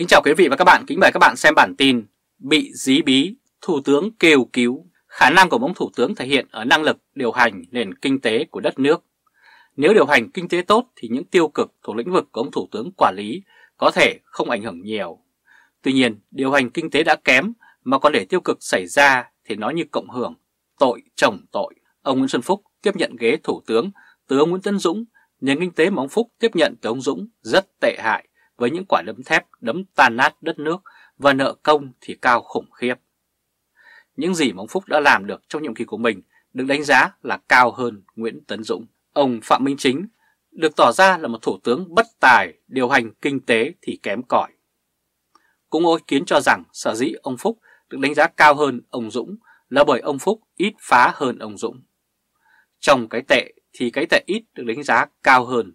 Kính chào quý vị và các bạn, kính mời các bạn xem bản tin Bị dí bí, Thủ tướng kêu cứu Khả năng của ông Thủ tướng thể hiện ở năng lực điều hành nền kinh tế của đất nước Nếu điều hành kinh tế tốt thì những tiêu cực thuộc lĩnh vực của ông Thủ tướng quản lý có thể không ảnh hưởng nhiều Tuy nhiên, điều hành kinh tế đã kém mà còn để tiêu cực xảy ra thì nó như cộng hưởng, tội chồng tội Ông Nguyễn Xuân Phúc tiếp nhận ghế Thủ tướng từ ông Nguyễn Tân Dũng Nền kinh tế mà ông Phúc tiếp nhận từ ông Dũng rất tệ hại với những quả đấm thép đấm tàn nát đất nước và nợ công thì cao khủng khiếp. Những gì mà ông Phúc đã làm được trong nhiệm kỳ của mình được đánh giá là cao hơn Nguyễn Tấn Dũng. Ông Phạm Minh Chính được tỏ ra là một thủ tướng bất tài, điều hành kinh tế thì kém cỏi. Cũng có ý kiến cho rằng sở dĩ ông Phúc được đánh giá cao hơn ông Dũng là bởi ông Phúc ít phá hơn ông Dũng. Trong cái tệ thì cái tệ ít được đánh giá cao hơn.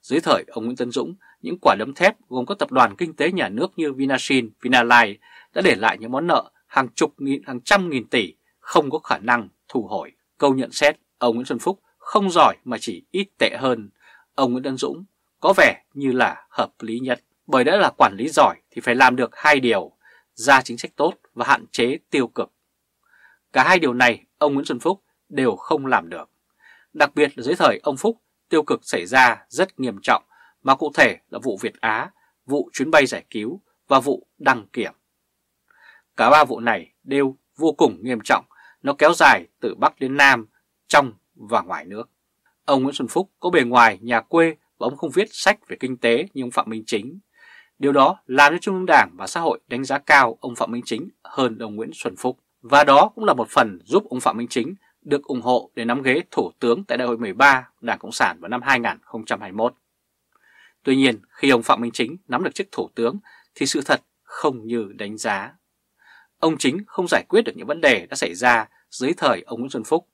Dưới thời ông Nguyễn Tấn Dũng những quả đấm thép gồm các tập đoàn kinh tế nhà nước như Vinashin, Vinalai đã để lại những món nợ hàng chục nghìn, hàng trăm nghìn tỷ không có khả năng thu hồi. Câu nhận xét, ông Nguyễn Xuân Phúc không giỏi mà chỉ ít tệ hơn. Ông Nguyễn Tân Dũng có vẻ như là hợp lý nhất. Bởi đã là quản lý giỏi thì phải làm được hai điều, ra chính sách tốt và hạn chế tiêu cực. Cả hai điều này ông Nguyễn Xuân Phúc đều không làm được. Đặc biệt là dưới thời ông Phúc, tiêu cực xảy ra rất nghiêm trọng mà cụ thể là vụ Việt Á, vụ chuyến bay giải cứu và vụ đăng kiểm. Cả ba vụ này đều vô cùng nghiêm trọng, nó kéo dài từ Bắc đến Nam, trong và ngoài nước. Ông Nguyễn Xuân Phúc có bề ngoài nhà quê và ông không viết sách về kinh tế như ông Phạm Minh Chính. Điều đó làm cho Trung ương Đảng và xã hội đánh giá cao ông Phạm Minh Chính hơn ông Nguyễn Xuân Phúc. Và đó cũng là một phần giúp ông Phạm Minh Chính được ủng hộ để nắm ghế Thủ tướng tại Đại hội 13 Đảng Cộng sản vào năm 2021. Tuy nhiên, khi ông Phạm Minh Chính nắm được chức Thủ tướng thì sự thật không như đánh giá. Ông Chính không giải quyết được những vấn đề đã xảy ra dưới thời ông Nguyễn Xuân Phúc.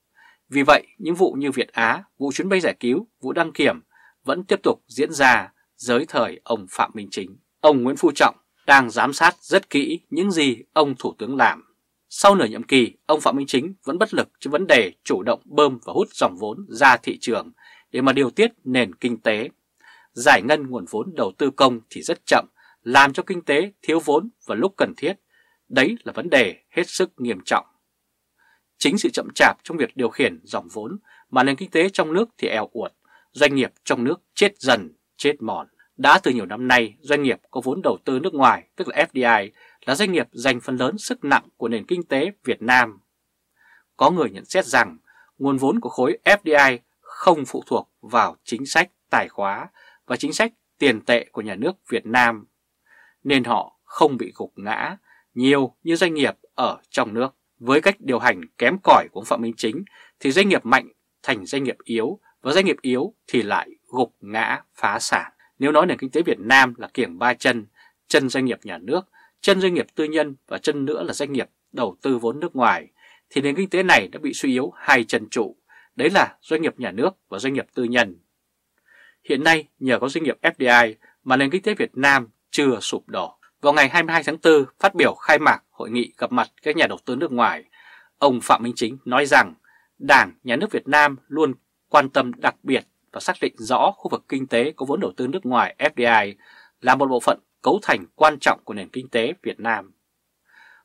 Vì vậy, những vụ như Việt Á, vụ chuyến bay giải cứu, vụ đăng kiểm vẫn tiếp tục diễn ra dưới thời ông Phạm Minh Chính. Ông Nguyễn Phú Trọng đang giám sát rất kỹ những gì ông Thủ tướng làm. Sau nửa nhiệm kỳ, ông Phạm Minh Chính vẫn bất lực trước vấn đề chủ động bơm và hút dòng vốn ra thị trường để mà điều tiết nền kinh tế giải ngân nguồn vốn đầu tư công thì rất chậm, làm cho kinh tế thiếu vốn và lúc cần thiết. Đấy là vấn đề hết sức nghiêm trọng. Chính sự chậm chạp trong việc điều khiển dòng vốn mà nền kinh tế trong nước thì eo uột, doanh nghiệp trong nước chết dần, chết mòn. Đã từ nhiều năm nay, doanh nghiệp có vốn đầu tư nước ngoài, tức là FDI, là doanh nghiệp dành phần lớn sức nặng của nền kinh tế Việt Nam. Có người nhận xét rằng, nguồn vốn của khối FDI không phụ thuộc vào chính sách tài khoá và chính sách tiền tệ của nhà nước Việt Nam, nên họ không bị gục ngã nhiều như doanh nghiệp ở trong nước. Với cách điều hành kém cỏi của Phạm Minh Chính thì doanh nghiệp mạnh thành doanh nghiệp yếu và doanh nghiệp yếu thì lại gục ngã phá sản. Nếu nói nền kinh tế Việt Nam là kiểng ba chân, chân doanh nghiệp nhà nước, chân doanh nghiệp tư nhân và chân nữa là doanh nghiệp đầu tư vốn nước ngoài, thì nền kinh tế này đã bị suy yếu hai chân trụ, đấy là doanh nghiệp nhà nước và doanh nghiệp tư nhân. Hiện nay nhờ có doanh nghiệp FDI mà nền kinh tế Việt Nam chưa sụp đổ. Vào ngày 22 tháng 4, phát biểu khai mạc hội nghị gặp mặt các nhà đầu tư nước ngoài, ông Phạm Minh Chính nói rằng Đảng, Nhà nước Việt Nam luôn quan tâm đặc biệt và xác định rõ khu vực kinh tế có vốn đầu tư nước ngoài FDI là một bộ phận cấu thành quan trọng của nền kinh tế Việt Nam.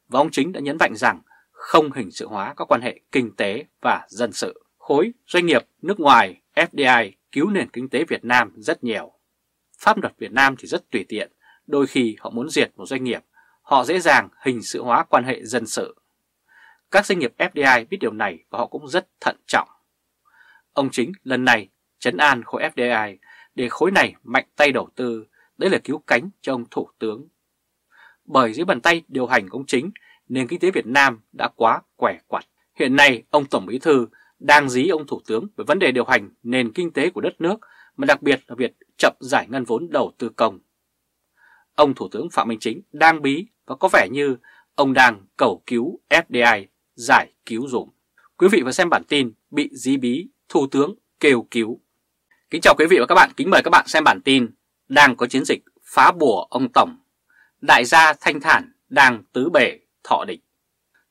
Và ông Chính đã nhấn mạnh rằng không hình sự hóa các quan hệ kinh tế và dân sự. Khối doanh nghiệp nước ngoài FDI cứu nền kinh tế Việt Nam rất nhiều. Pháp luật Việt Nam thì rất tùy tiện, đôi khi họ muốn diệt một doanh nghiệp, họ dễ dàng hình sự hóa quan hệ dân sự. Các doanh nghiệp FDI biết điều này và họ cũng rất thận trọng. Ông Chính lần này chấn an khối FDI để khối này mạnh tay đầu tư, đấy là cứu cánh cho ông Thủ tướng. Bởi dưới bàn tay điều hành của ông Chính, nền kinh tế Việt Nam đã quá quẻ quặt. Hiện nay, ông Tổng Bí Thư đang dí ông Thủ tướng về vấn đề điều hành nền kinh tế của đất nước mà đặc biệt là việc chậm giải ngân vốn đầu tư công. Ông Thủ tướng Phạm Minh Chính đang bí và có vẻ như ông đang cầu cứu FDI giải cứu dùm. Quý vị vừa xem bản tin bị dí bí, Thủ tướng kêu cứu. Kính chào quý vị và các bạn, kính mời các bạn xem bản tin đang có chiến dịch phá bùa ông Tổng, đại gia thanh thản đang tứ bể thọ địch.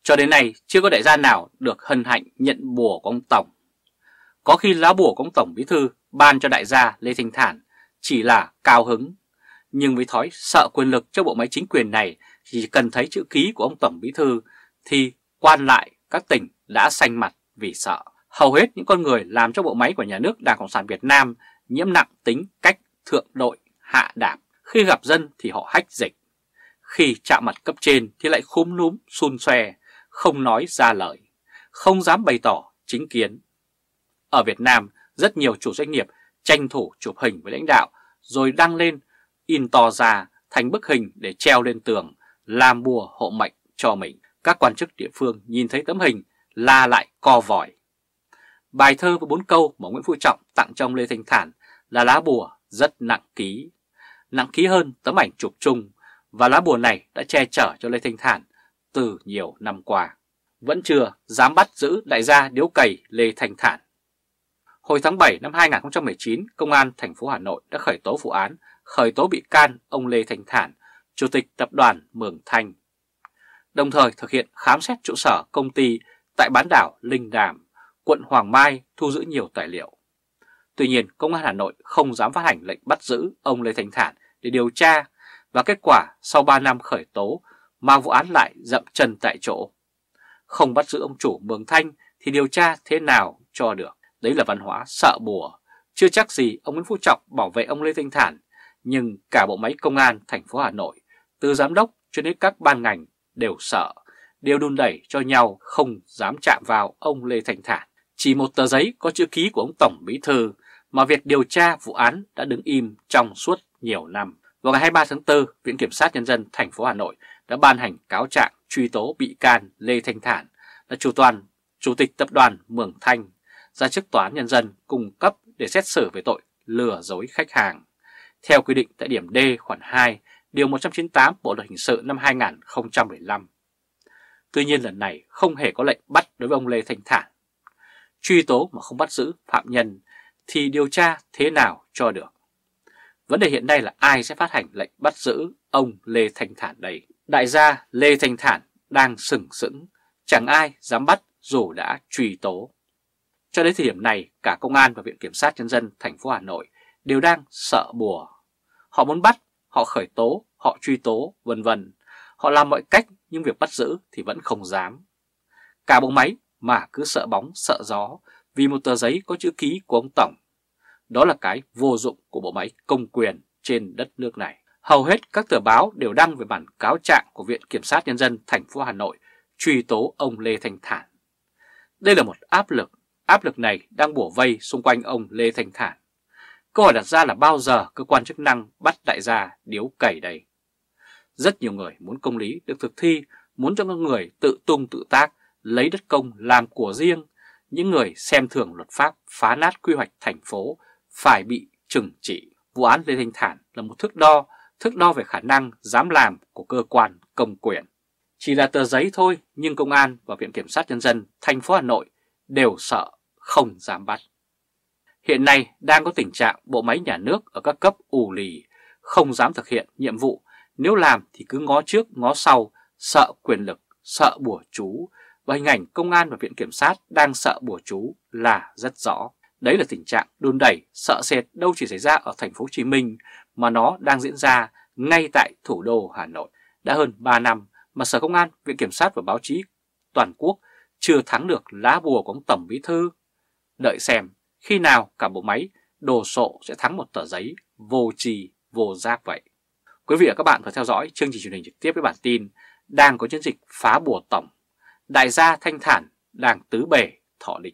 Cho đến nay chưa có đại gia nào được hân hạnh nhận bùa của ông Tổng. Có khi lá bùa của ông Tổng Bí Thư ban cho đại gia Lê Thanh Thản chỉ là cao hứng. Nhưng với thói sợ quyền lực cho bộ máy chính quyền này chỉ cần thấy chữ ký của ông Tổng Bí Thư thì quan lại các tỉnh đã xanh mặt vì sợ. Hầu hết những con người làm cho bộ máy của nhà nước Đảng Cộng sản Việt Nam nhiễm nặng tính cách thượng đội hạ đạp. Khi gặp dân thì họ hách dịch. Khi chạm mặt cấp trên thì lại khúm núm, xun xòe, không nói ra lời, không dám bày tỏ chính kiến. Ở Việt Nam, rất nhiều chủ doanh nghiệp tranh thủ chụp hình với lãnh đạo rồi đăng lên in to ra thành bức hình để treo lên tường làm bùa hộ mệnh cho mình. Các quan chức địa phương nhìn thấy tấm hình la lại co vòi. Bài thơ với bốn câu mà Nguyễn Phú Trọng tặng cho ông Lê Thanh Thản là lá bùa rất nặng ký. Nặng ký hơn tấm ảnh chụp chung và lá bùa này đã che chở cho Lê Thanh Thản từ nhiều năm qua. Vẫn chưa dám bắt giữ đại gia điếu cầy Lê Thanh Thản. Hồi tháng 7 năm 2019, Công an thành phố Hà Nội đã khởi tố vụ án, khởi tố bị can ông Lê Thanh Thản, Chủ tịch Tập đoàn Mường Thanh, đồng thời thực hiện khám xét trụ sở công ty tại bán đảo Linh Đàm, quận Hoàng Mai thu giữ nhiều tài liệu. Tuy nhiên, Công an Hà Nội không dám phát hành lệnh bắt giữ ông Lê Thanh Thản để điều tra và kết quả sau 3 năm khởi tố, mang vụ án lại dậm chân tại chỗ. Không bắt giữ ông chủ Mường Thanh thì điều tra thế nào cho được. Đấy là văn hóa sợ bùa. Chưa chắc gì ông Nguyễn Phú Trọng bảo vệ ông Lê Thanh Thản, nhưng cả bộ máy công an thành phố Hà Nội, từ giám đốc cho đến các ban ngành đều sợ, đều đun đẩy cho nhau không dám chạm vào ông Lê Thanh Thản. Chỉ một tờ giấy có chữ ký của ông Tổng Bí Thư mà việc điều tra vụ án đã đứng im trong suốt nhiều năm. Vào ngày 23 tháng 4, Viện Kiểm sát Nhân dân thành phố Hà Nội đã ban hành cáo trạng truy tố bị can Lê Thanh Thản là chủ toàn Chủ tịch Tập đoàn Mường Thanh ra chức Tòa án Nhân dân cung cấp để xét xử về tội lừa dối khách hàng. Theo quy định tại điểm D khoản 2, điều 198 Bộ Luật Hình sự năm 2015. Tuy nhiên lần này không hề có lệnh bắt đối với ông Lê Thanh Thản. Truy tố mà không bắt giữ phạm nhân thì điều tra thế nào cho được? Vấn đề hiện nay là ai sẽ phát hành lệnh bắt giữ ông Lê Thanh Thản đây. Đại gia Lê Thanh Thản đang sừng sững, chẳng ai dám bắt dù đã truy tố. Cho đến thời điểm này, cả Công an và Viện Kiểm sát Nhân dân thành phố Hà Nội đều đang sợ bùa. Họ muốn bắt, họ khởi tố, họ truy tố, vân vân. Họ làm mọi cách nhưng việc bắt giữ thì vẫn không dám. Cả bộ máy mà cứ sợ bóng sợ gió vì một tờ giấy có chữ ký của ông Tổng đó là cái vô dụng của bộ máy công quyền trên đất nước này. Hầu hết các tờ báo đều đăng về bản cáo trạng của Viện Kiểm sát Nhân dân thành phố Hà Nội truy tố ông Lê Thanh Thản. Đây là một áp lực, áp lực này đang bủa vây xung quanh ông Lê Thanh Thản. Câu hỏi đặt ra là bao giờ cơ quan chức năng bắt đại gia điếu cày đây? Rất nhiều người muốn công lý được thực thi, muốn cho các người tự tung tự tác, lấy đất công làm của riêng. Những người xem thường luật pháp phá nát quy hoạch thành phố, phải bị trừng trị. Vụ án Lê Thanh Thản là một thước đo, thước đo về khả năng dám làm của cơ quan công quyền. Chỉ là tờ giấy thôi nhưng Công an và Viện Kiểm sát Nhân dân thành phố Hà Nội đều sợ không dám bắt. Hiện nay đang có tình trạng bộ máy nhà nước ở các cấp ù lì, không dám thực hiện nhiệm vụ. Nếu làm thì cứ ngó trước ngó sau, sợ quyền lực, sợ bùa chú. Và hình ảnh công an và viện kiểm sát đang sợ bùa chú là rất rõ. Đấy là tình trạng đôn đẩy, sợ sệt đâu chỉ xảy ra ở thành phố Hồ Chí Minh mà nó đang diễn ra ngay tại thủ đô Hà Nội đã hơn 3 năm mà Sở Công an, Viện Kiểm sát và báo chí toàn quốc chưa thắng được lá bùa của ông Tổng Bí Thư. Đợi xem khi nào cả bộ máy đồ sộ sẽ thắng một tờ giấy vô trì, vô giác vậy. Quý vị và các bạn vừa theo dõi chương trình truyền hình trực tiếp với bản tin đang có chiến dịch phá bùa tổng, đại gia thanh thản, đang tứ bể, thọ địch.